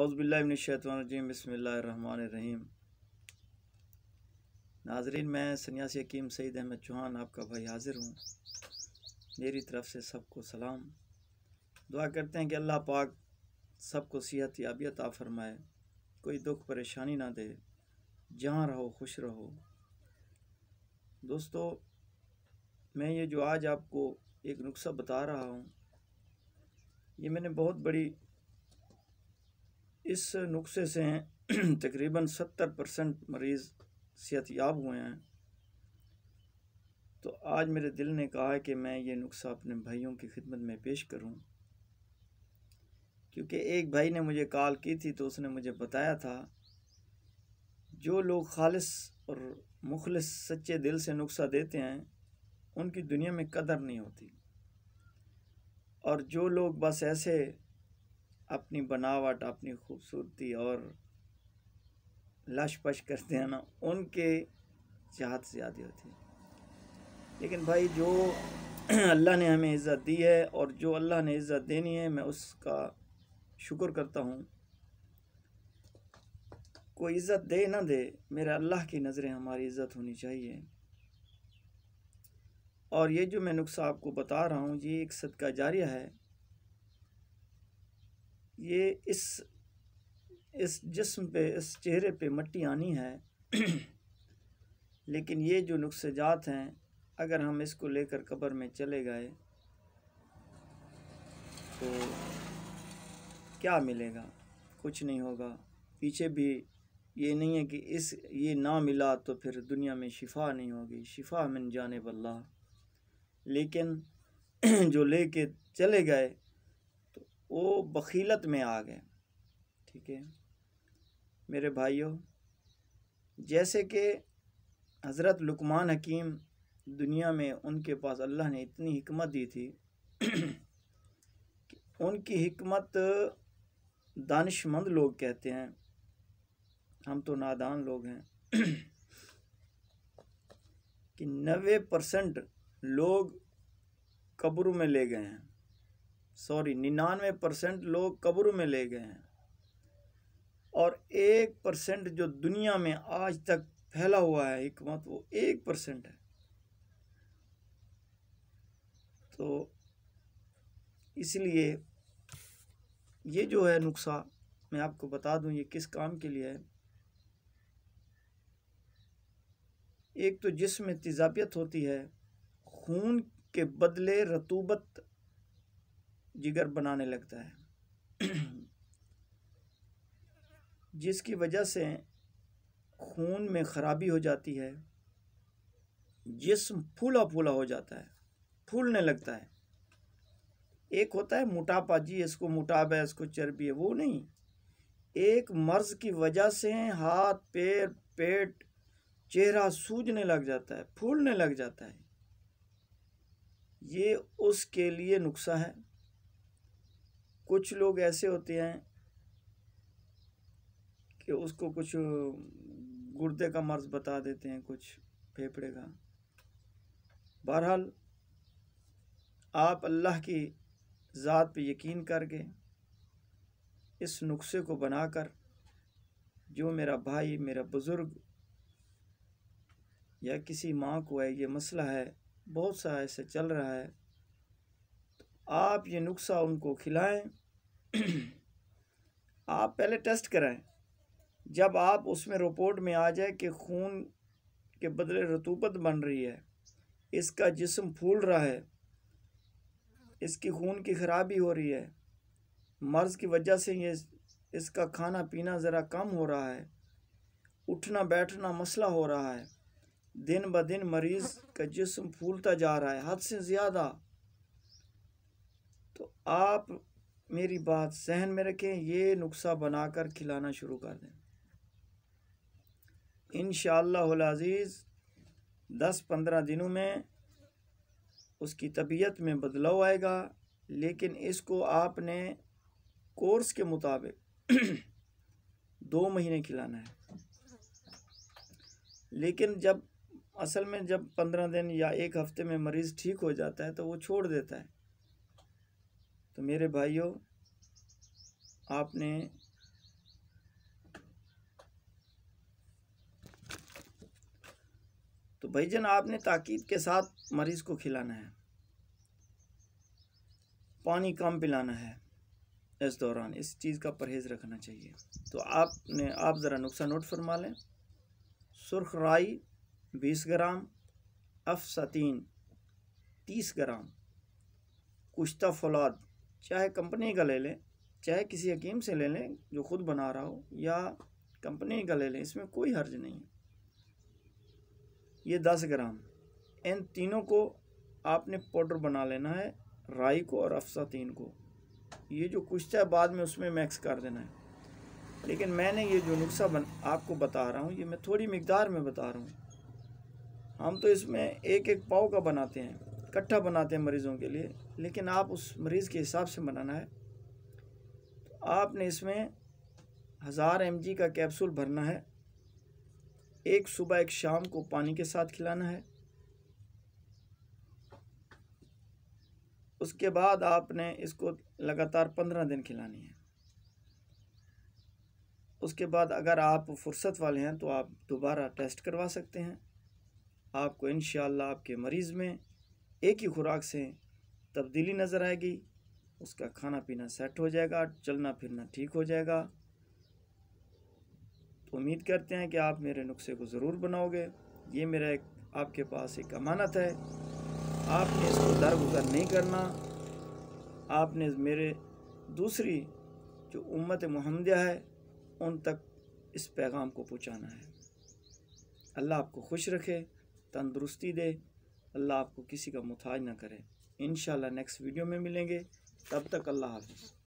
अउज़बिल्लाशतवानजीम बसमीम नाजरीन मैं सन्यासी हकीम सईद अहमद चौहान आपका भाई हाजिर हूँ मेरी तरफ़ से सबको सलाम दुआ करते हैं कि अल्लाह पाक सबको सेहत आ फरमाए कोई दुख परेशानी ना दे जहाँ रहो खुश रहो दोस्तों मैं ये जो आज आपको एक नुस्खा बता रहा हूँ ये मैंने बहुत बड़ी इस नुस्खे से तकरीबन सत्तर परसेंट मरीज़ सेहत याब हुए हैं तो आज मेरे दिल ने कहा है कि मैं ये नुस्खा अपने भाइयों की खिदमत में पेश करूं क्योंकि एक भाई ने मुझे कॉल की थी तो उसने मुझे बताया था जो लोग खालिस और मुखलस सच्चे दिल से नुस्खा देते हैं उनकी दुनिया में कदर नहीं होती और जो लोग बस ऐसे अपनी बनावट अपनी खूबसूरती और लश पश करते हैं ना उनके चाहत से ज़्यादा होती है लेकिन भाई जो अल्लाह ने हमें इज़्ज़त दी है और जो अल्लाह ने इज़्ज़त देनी है मैं उसका शुक्र करता हूँ कोई इज़्ज़त दे ना दे मेरे अल्लाह की नज़रें हमारी इज़्ज़त होनी चाहिए और ये जो मैं नुस्खा आपको बता रहा हूँ ये एक सदका जारिया है ये इस इस जिस्म पे इस चेहरे पे मट्टी आनी है लेकिन ये जो जात हैं अगर हम इसको लेकर कब्र में चले गए तो क्या मिलेगा कुछ नहीं होगा पीछे भी ये नहीं है कि इस ये ना मिला तो फिर दुनिया में शिफा नहीं होगी शिफा मिन जाने वल्ला लेकिन जो लेके चले गए वो बखीलत में आ गए ठीक है मेरे भाइयों जैसे कि हज़रत लुकमान हकीम दुनिया में उनके पास अल्लाह ने इतनी हमत दी थी कि उनकी हमत दानशमंद लोग कहते हैं हम तो नादान लोग हैं कि नबे परसेंट लोग कब्र में ले गए हैं सॉरी निन्यानवे परसेंट लोग कब्र में ले गए हैं और एक परसेंट जो दुनिया में आज तक फैला हुआ है हमत वो एक परसेंट है तो इसलिए ये जो है नुस्खा मैं आपको बता दूं ये किस काम के लिए है एक तो जिसमें तजाबियत होती है खून के बदले रतूबत जिगर बनाने लगता है जिसकी वजह से खून में ख़राबी हो जाती है जिसम फूला फूला हो जाता है फूलने लगता है एक होता है मोटापा जी इसको मोटापा है इसको चर्बी है वो नहीं एक मर्ज़ की वजह से हाथ पैर पेट चेहरा सूजने लग जाता है फूलने लग जाता है ये उसके लिए नुस्खा है कुछ लोग ऐसे होते हैं कि उसको कुछ गुर्दे का मर्ज बता देते हैं कुछ फेफड़े का बहरहाल आप अल्लाह की ज़ात पे यकीन करके इस नुस्खे को बनाकर जो मेरा भाई मेरा बुज़ुर्ग या किसी माँ को है ये मसला है बहुत सा ऐसे चल रहा है तो आप ये नुस्खा उनको खिलाएं आप पहले टेस्ट कराएं जब आप उसमें रिपोर्ट में आ जाए कि खून के बदले रतूबत बन रही है इसका जिस्म फूल रहा है इसकी खून की खराबी हो रही है मर्ज़ की वजह से ये इसका खाना पीना ज़रा कम हो रहा है उठना बैठना मसला हो रहा है दिन ब दिन मरीज़ का जिस्म फूलता जा रहा है हद से ज़्यादा तो आप मेरी बात सहन में रखें ये नुस्खा बनाकर खिलाना शुरू कर दें इन शज़ीज़ दस पंद्रह दिनों में उसकी तबीयत में बदलाव आएगा लेकिन इसको आपने कोर्स के मुताबिक दो महीने खिलाना है लेकिन जब असल में जब पंद्रह दिन या एक हफ्ते में मरीज़ ठीक हो जाता है तो वो छोड़ देता है तो मेरे भाइयों आपने तो भाई जन आपने ताकीद के साथ मरीज़ को खिलाना है पानी कम पिलाना है इस दौरान इस चीज़ का परहेज़ रखना चाहिए तो आपने आप ज़रा नुस्खा नोट फरमा लें सुर्ख राई बीस ग्राम अफसतीन तीस ग्राम कुश्ता फौलाद चाहे कंपनी का ले लें चाहे किसी हकीम से ले लें जो ख़ुद बना रहा हो या कंपनी का ले लें इसमें कोई हर्ज नहीं है ये दस ग्राम इन तीनों को आपने पाउडर बना लेना है राई को और अफसा तीन को ये जो कुछ है बाद में उसमें मैक्स कर देना है लेकिन मैंने ये जो नुस्खा बन आपको बता रहा हूँ ये मैं थोड़ी मकदार में बता रहा हूँ हम तो इसमें एक एक पाव का बनाते हैं इकट्ठा बनाते हैं मरीज़ों के लिए लेकिन आप उस मरीज़ के हिसाब से बनाना है तो आपने इसमें हज़ार एम का कैप्सूल भरना है एक सुबह एक शाम को पानी के साथ खिलाना है उसके बाद आपने इसको लगातार पंद्रह दिन खिलानी है उसके बाद अगर आप फुर्सत वाले हैं तो आप दोबारा टेस्ट करवा सकते हैं आपको इन आपके मरीज़ में एक ही खुराक से तब्दीली नज़र आएगी उसका खाना पीना सेट हो जाएगा चलना फिरना ठीक हो जाएगा तो उम्मीद करते हैं कि आप मेरे नुस्खे को ज़रूर बनाओगे ये मेरा एक आपके पास एक अमानत है आपने इसको दरगुजर नहीं करना आपने मेरे दूसरी जो उम्मत महमदिया है उन तक इस पैगाम को पहुँचाना है अल्लाह आपको खुश रखे तंदुरुस्ती दे अल्लाह आपको किसी का मुताज ना करे इन नेक्स्ट वीडियो में मिलेंगे तब तक अल्लाह हाफिज़